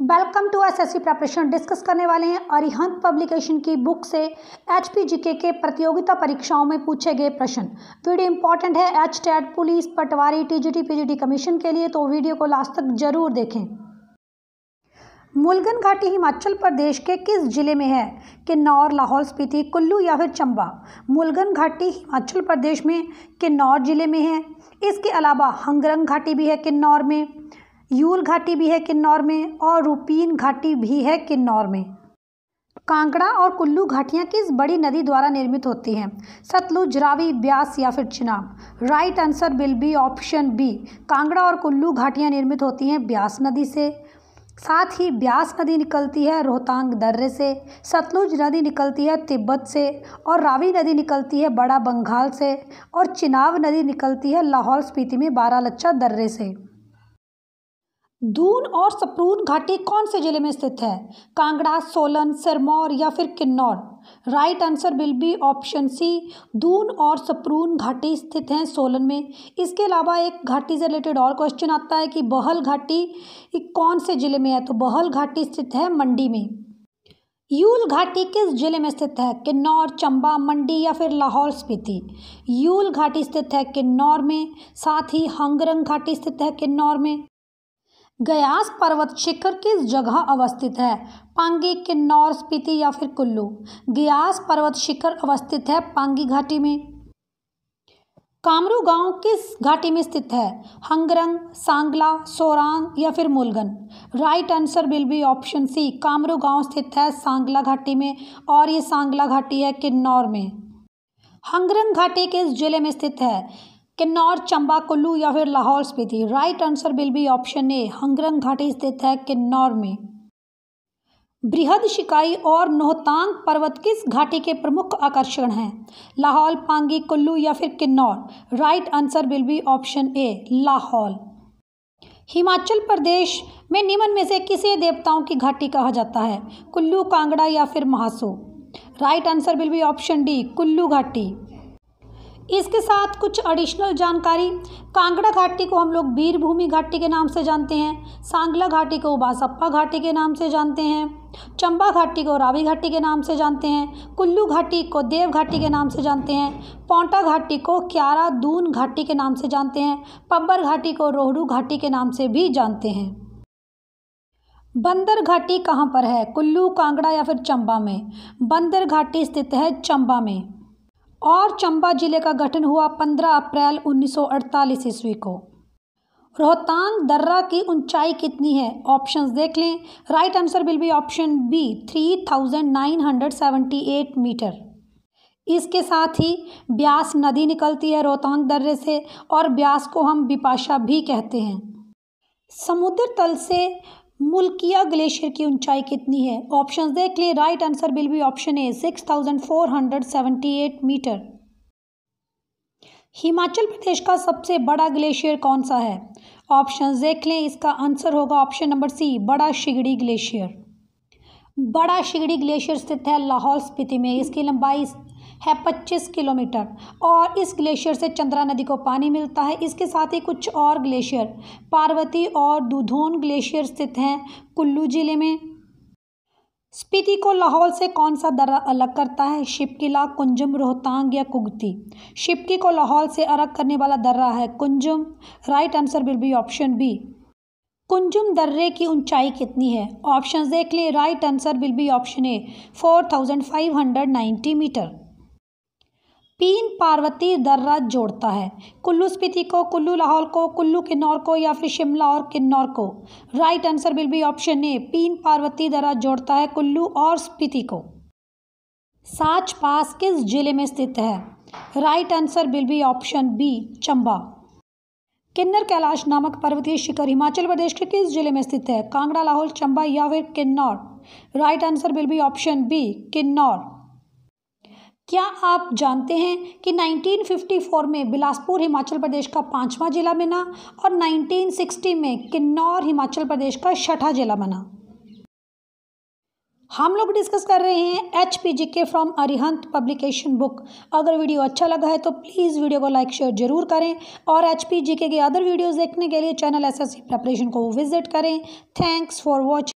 welcome to S S preparation discuss करने वाले हैं अरिहंत पब्लिकेशन की बुक से एच पी जी के प्रतियोगिता परीक्षाओं में पूछे गए प्रश्न वीडियो इंपॉर्टेंट है H TET police patwari T G T P G T commission के लिए तो वीडियो को लास्ट तक जरूर देखें मुलगन घाटी हिमाचल प्रदेश के किस जिले में है किन्नौर लाहौल स्पीति कुल्लू या फिर चंबा मुलगन घाटी हिमाचल प्रदेश में किन्नौर जिले में है इसके अलावा हंगरंग घाटी भी है किन्नौर में यूल घाटी भी है किन्नौर में और रूपीन घाटी भी है किन्नौर में कांगड़ा और कुल्लू घाटियाँ किस बड़ी नदी द्वारा निर्मित होती हैं सतलुज रावी ब्यास या फिर Chenab right answer will be option B Kangra और कुल्लू घाटियाँ निर्मित होती हैं ब्यास नदी से साथ ही ब्यास नदी निकलती है रोहतांग दर्रे से सतलुज नदी निकलती है तिब्बत से और रावी नदी निकलती है बड़ा बंगाल से और चिनाब नदी निकलती है लाहौल स्पीति में बारालच्चा दर्रे से दून और सपरून घाटी कौन से जिले में स्थित है कांगड़ा सोलन सिरमौर या फिर Kinnaur right answer will be option C Doon और सपरून घाटी स्थित हैं सोलन में इसके अलावा एक घाटी से रिलेटेड और क्वेश्चन आता है कि बहल घाटी कौन से जिले में है तो बहल घाटी स्थित है मंडी में यूल घाटी किस जिले में स्थित है किन्नौर चंबा मंडी या फिर लाहौल स्पीति यूल घाटी स्थित है किन्नौर में साथ ही हंगरंग घाटी स्थित है किन्नौर में गयास पर्वत शिखर किस जगह अवस्थित है पांगी किन्नौर स्पीति या फिर कुल्लू गयास पर्वत शिखर अवस्थित है पांगी घाटी में कामरू गांव किस घाटी में स्थित है हंगरंग सांगला सोरान या फिर Mulgan right answer will be option C Kamru गांव स्थित है सांगला घाटी में और ये सांगला घाटी है किन्नौर में हंगरंग घाटी किस जिले में स्थित है किन्नौर चंबा कुल्लू या फिर Lahaul Spiti right answer will be option A Hangrang घाटी स्थित है किन्नौर में बृहद शिकाई और नोहतांग पर्वत किस घाटी के प्रमुख आकर्षण हैं लाहौल पांगी कुल्लू या फिर Kinnaur right answer will be option A Lahaul Himachal Pradesh में निम्न में से किसे देवताओं की घाटी कहा जाता है कुल्लू कांगड़ा या फिर Mahasu right answer will be option D Kullu घाटी इसके साथ कुछ एडिशनल जानकारी कांगड़ा घाटी को हम लोग वीरभूमि घाटी के नाम से जानते हैं सांगला घाटी को बासप्पा घाटी के नाम से जानते हैं चंबा घाटी को रावी घाटी के नाम से जानते हैं कुल्लू घाटी को देव घाटी के नाम से जानते हैं पौंटा घाटी को क्यारा दून घाटी के नाम से जानते हैं पब्बर घाटी को रोहड़ू घाटी के नाम से भी जानते हैं बंदर घाटी कहाँ पर है कुल्लू कांगड़ा या फिर चंबा में बंदर घाटी स्थित है चंबा में और चंबा जिले का गठन हुआ 15 अप्रैल 1948 ईस्वी को रोहतांग दर्रा की ऊंचाई कितनी है ऑप्शंस देख लें right answer will be option B 3978 metre इसके साथ ही ब्यास नदी निकलती है रोहतांग दर्रे से और ब्यास को हम बिपाशा भी कहते हैं समुद्र तल से मुल्किया ग्लेशियर की ऊंचाई कितनी है ऑप्शन देख लिए right answer will be option A six thousand four hundred seventy eight metre Himachal Pradesh का सबसे बड़ा ग्लेशियर कौन सा है ऑप्शन देख लें इसका आंसर होगा ऑप्शन नंबर सी बड़ा शिगड़ी ग्लेशियर बड़ा शिगड़ी ग्लेशियर स्थित है लाहौल स्पीति में इसकी लंबाई है 25 किलोमीटर और इस ग्लेशियर से चंद्रा नदी को पानी मिलता है इसके साथ ही कुछ और ग्लेशियर पार्वती और दुधोन ग्लेशियर स्थित हैं कुल्लू जिले में स्पीति को लाहौल से कौन सा दर्रा अलग करता है शिपकिला कुंजम रोहतांग या कुगती शिपकी को लाहौल से अलग करने वाला दर्रा है Kunzum right answer will be option B Kunzum दर्रे की ऊंचाई कितनी है ऑप्शन देख लें right answer will be option A four thousand five hundred ninety metre Pin Parvati दर्रा जोड़ता है कुल्लू स्पीति को कुल्लू लाहौल को कुल्लू किन्नौर को या फिर शिमला और किन्नौर को right answer will be option A Pin Parvati दर्रा जोड़ता है कुल्लू और स्पीति को साच पास किस जिले में स्थित है right answer will be option B Chamba Kinner Kailash नामक पर्वतीय शिखर हिमाचल प्रदेश के किस जिले में स्थित है कांगड़ा लाहौल चंबा या फिर Kinnaur right answer will be option B Kinnaur क्या आप जानते हैं कि 1954 में बिलासपुर हिमाचल प्रदेश का पांचवा जिला बना और 1960 में किन्नौर हिमाचल प्रदेश का छठा जिला बना हम लोग डिस्कस कर रहे हैं H P G K from Arihant publication book अगर वीडियो अच्छा लगा है तो प्लीज़ वीडियो को लाइक शेयर जरूर करें और एच पी जी के अदर वीडियोज़ देखने के लिए channel S S C preparation को विजिट करें थैंक्स फॉर वॉचिंग